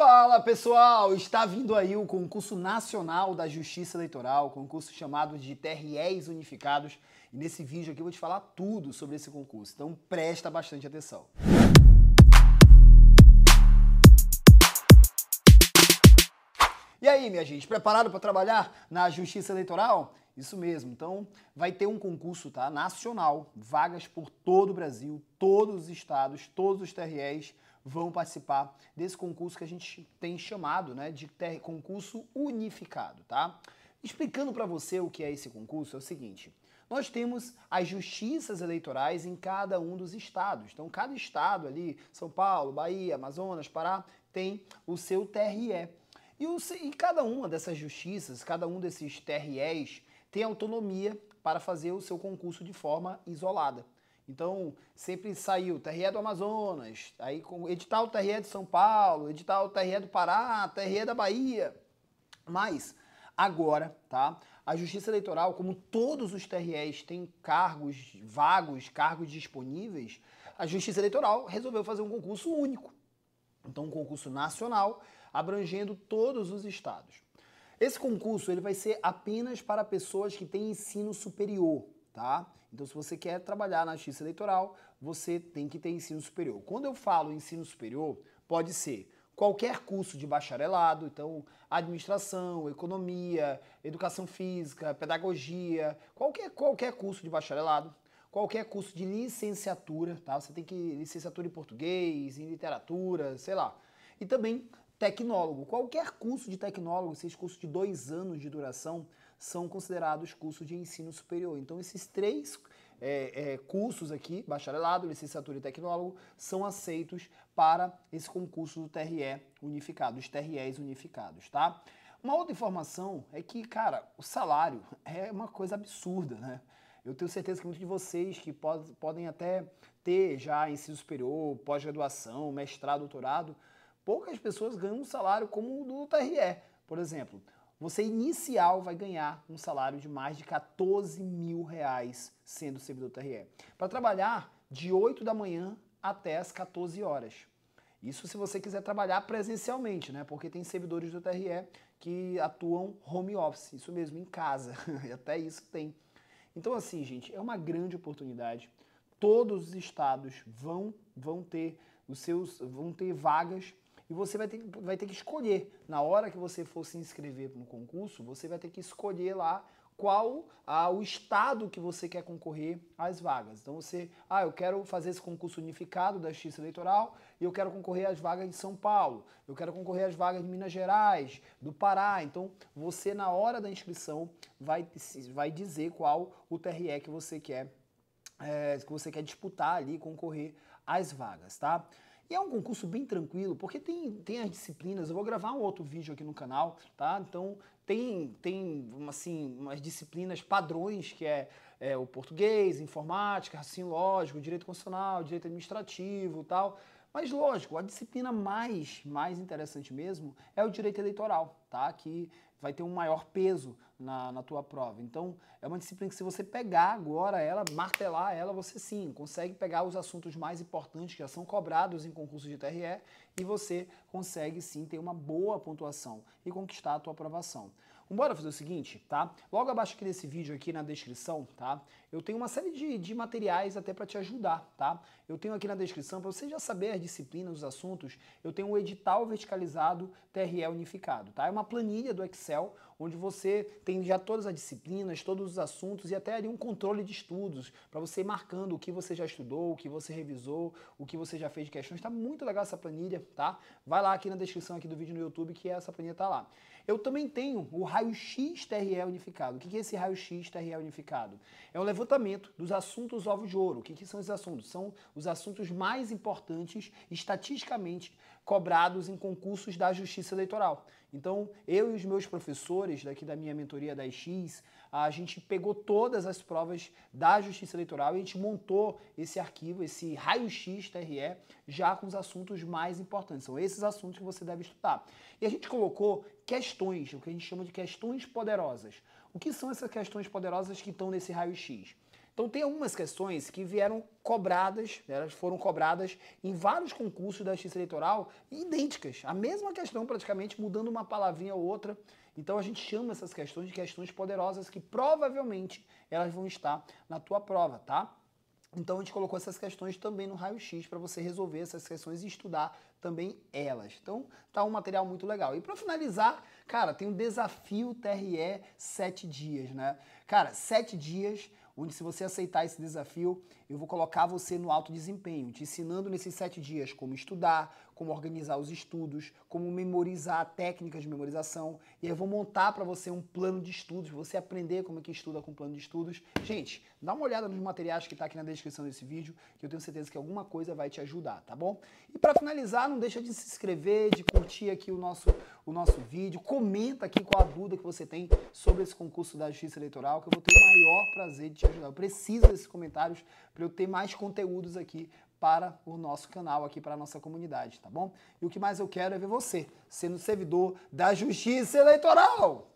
Fala pessoal, está vindo aí o concurso nacional da Justiça Eleitoral, concurso chamado de TREs Unificados. E nesse vídeo aqui eu vou te falar tudo sobre esse concurso, então presta bastante atenção. E aí, minha gente, preparado para trabalhar na Justiça Eleitoral? Isso mesmo. Então, vai ter um concurso, tá? Nacional, vagas por todo o Brasil, todos os estados, todos os TREs vão participar desse concurso que a gente tem chamado né, de concurso unificado, tá? Explicando para você o que é esse concurso, é o seguinte: nós temos as justiças eleitorais em cada um dos estados. Então, cada estado ali, São Paulo, Bahia, Amazonas, Pará, tem o seu TRE. E, o, e cada uma dessas justiças, cada um desses TREs, tem autonomia para fazer o seu concurso de forma isolada. Então, sempre saiu TRE do Amazonas, aí com edital TRE de São Paulo, edital TRE do Pará, TRE da Bahia. Mas agora, tá? A Justiça Eleitoral, como todos os TREs têm cargos vagos, cargos disponíveis, a Justiça Eleitoral resolveu fazer um concurso único. Então, um concurso nacional abrangendo todos os estados. Esse concurso ele vai ser apenas para pessoas que têm ensino superior, tá? Então, se você quer trabalhar na justiça eleitoral, você tem que ter ensino superior. Quando eu falo ensino superior, pode ser qualquer curso de bacharelado, então administração, economia, educação física, pedagogia, qualquer, qualquer curso de bacharelado, qualquer curso de licenciatura, tá? Você tem que licenciatura em português, em literatura, sei lá. E também tecnólogo, qualquer curso de tecnólogo, esses curso de dois anos de duração, são considerados cursos de ensino superior. Então, esses três é, é, cursos aqui, bacharelado, licenciatura e tecnólogo, são aceitos para esse concurso do TRE unificado, os TREs unificados, tá? Uma outra informação é que, cara, o salário é uma coisa absurda, né? Eu tenho certeza que muitos de vocês que pod podem até ter já ensino superior, pós-graduação, mestrado, doutorado, poucas pessoas ganham um salário como o do TRE. Por exemplo, você inicial vai ganhar um salário de mais de 14 mil reais sendo servidor TRE. Para trabalhar de 8 da manhã até as 14 horas. Isso se você quiser trabalhar presencialmente, né? Porque tem servidores do TRE que atuam home office, isso mesmo, em casa. E até isso tem. Então, assim, gente, é uma grande oportunidade. Todos os estados vão, vão ter os seus vão ter vagas e você vai ter, vai ter que escolher. Na hora que você for se inscrever no concurso, você vai ter que escolher lá qual ah, o estado que você quer concorrer às vagas. Então você, ah, eu quero fazer esse concurso unificado da Justiça Eleitoral e eu quero concorrer às vagas de São Paulo, eu quero concorrer às vagas de Minas Gerais, do Pará. Então você, na hora da inscrição, vai, vai dizer qual o TRE que você quer, é, que você quer disputar ali, concorrer às vagas, tá? E é um concurso bem tranquilo, porque tem, tem as disciplinas, eu vou gravar um outro vídeo aqui no canal, tá? Então tem, tem assim, umas disciplinas padrões que é, é o português, informática, raciocínio lógico, direito constitucional, direito administrativo tal. Mas lógico, a disciplina mais, mais interessante mesmo é o direito eleitoral, tá? Que vai ter um maior peso na, na tua prova. Então, é uma disciplina que se você pegar agora ela, martelar ela, você sim consegue pegar os assuntos mais importantes que já são cobrados em concurso de TRE e você consegue sim ter uma boa pontuação e conquistar a tua aprovação. Bora fazer o seguinte, tá? Logo abaixo aqui desse vídeo aqui na descrição, tá? Eu tenho uma série de, de materiais até para te ajudar, tá? Eu tenho aqui na descrição, para você já saber as disciplinas, os assuntos, eu tenho o um edital verticalizado TRE unificado, tá? É uma planilha do Excel, onde você tem já todas as disciplinas, todos os assuntos e até ali um controle de estudos para você ir marcando o que você já estudou, o que você revisou, o que você já fez de questões. Está muito legal essa planilha, tá? Vai lá aqui na descrição aqui do vídeo no YouTube que essa planilha está lá eu também tenho o raio-x TRE unificado. O que é esse raio-x TRE unificado? É o um levantamento dos assuntos ovos de ouro. O que são esses assuntos? São os assuntos mais importantes estatisticamente cobrados em concursos da Justiça Eleitoral. Então, eu e os meus professores daqui da minha mentoria da X, a gente pegou todas as provas da Justiça Eleitoral e a gente montou esse arquivo, esse raio-x TRE, já com os assuntos mais importantes. São esses assuntos que você deve estudar. E a gente colocou questões questões, o que a gente chama de questões poderosas. O que são essas questões poderosas que estão nesse raio-x? Então tem algumas questões que vieram cobradas, né, elas foram cobradas em vários concursos da justiça eleitoral idênticas, a mesma questão praticamente mudando uma palavrinha ou outra. Então a gente chama essas questões de questões poderosas que provavelmente elas vão estar na tua prova, tá? Então a gente colocou essas questões também no raio-x para você resolver essas questões e estudar também elas. Então tá um material muito legal. E para finalizar, cara, tem o um desafio TRE 7 dias, né? Cara, 7 dias onde se você aceitar esse desafio, eu vou colocar você no alto desempenho, te ensinando nesses sete dias como estudar, como organizar os estudos, como memorizar técnicas de memorização. E aí eu vou montar para você um plano de estudos, você aprender como é que estuda com plano de estudos. Gente, dá uma olhada nos materiais que está aqui na descrição desse vídeo, que eu tenho certeza que alguma coisa vai te ajudar, tá bom? E para finalizar, não deixa de se inscrever, de curtir aqui o nosso, o nosso vídeo, comenta aqui qual a dúvida que você tem sobre esse concurso da Justiça Eleitoral, que eu vou ter o maior prazer de te ajudar. Eu preciso desses comentários para eu ter mais conteúdos aqui para o nosso canal aqui, para a nossa comunidade, tá bom? E o que mais eu quero é ver você sendo servidor da Justiça Eleitoral!